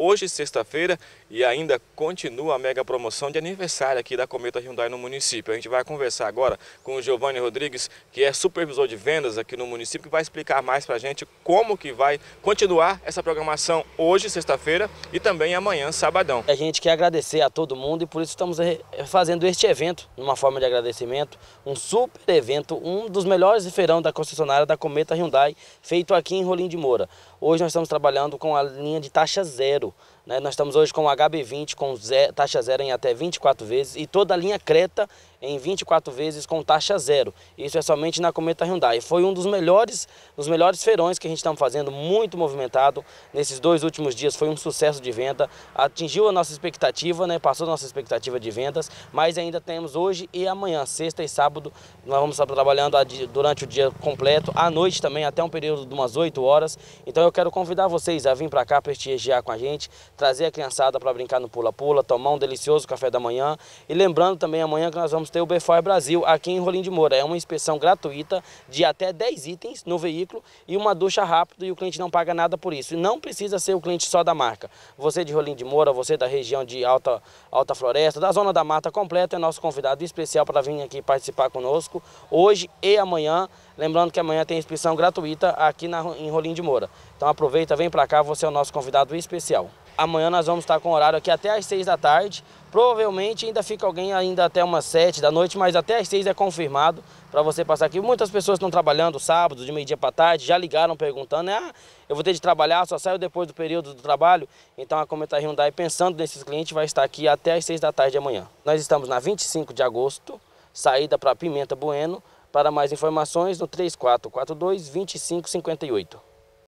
hoje, sexta-feira, e ainda continua a mega promoção de aniversário aqui da Cometa Hyundai no município. A gente vai conversar agora com o Giovanni Rodrigues, que é supervisor de vendas aqui no município, que vai explicar mais para a gente como que vai continuar essa programação hoje, sexta-feira, e também amanhã, sabadão. A gente quer agradecer a todo mundo e por isso estamos fazendo este evento, numa forma de agradecimento, um super evento, um dos melhores de feirão da concessionária da Cometa Hyundai, feito aqui em Rolim de Moura. Hoje nós estamos trabalhando com a linha de taxa zero, né? Nós estamos hoje com o HB20 com zero, taxa zero em até 24 vezes e toda a linha Creta em 24 vezes com taxa zero. Isso é somente na Cometa Hyundai. Foi um dos melhores, dos melhores feirões que a gente está fazendo, muito movimentado. Nesses dois últimos dias foi um sucesso de venda, atingiu a nossa expectativa, né? passou a nossa expectativa de vendas, mas ainda temos hoje e amanhã, sexta e sábado, nós vamos estar trabalhando durante o dia completo, à noite também, até um período de umas 8 horas. Então eu quero convidar vocês a vir para cá prestigiar com a gente, trazer a criançada para brincar no pula-pula, tomar um delicioso café da manhã. E lembrando também amanhã que nós vamos vamos ter o BFOR Brasil aqui em Rolim de Moura. É uma inspeção gratuita de até 10 itens no veículo e uma ducha rápida e o cliente não paga nada por isso. E não precisa ser o cliente só da marca. Você de Rolim de Moura, você da região de Alta, Alta Floresta, da Zona da Mata Completa, é nosso convidado especial para vir aqui participar conosco hoje e amanhã. Lembrando que amanhã tem inscrição gratuita aqui na, em Rolim de Moura. Então aproveita, vem para cá, você é o nosso convidado especial. Amanhã nós vamos estar com horário aqui até às 6 da tarde. Provavelmente ainda fica alguém ainda até umas 7 da noite, mas até às 6 é confirmado para você passar aqui. Muitas pessoas estão trabalhando sábado, de meio-dia para tarde, já ligaram perguntando, né? ah, eu vou ter de trabalhar, só saio depois do período do trabalho. Então a Cometa Hyundai, pensando nesses clientes, vai estar aqui até às 6 da tarde de amanhã. Nós estamos na 25 de agosto, saída para Pimenta Bueno. Para mais informações, no 3442 2558.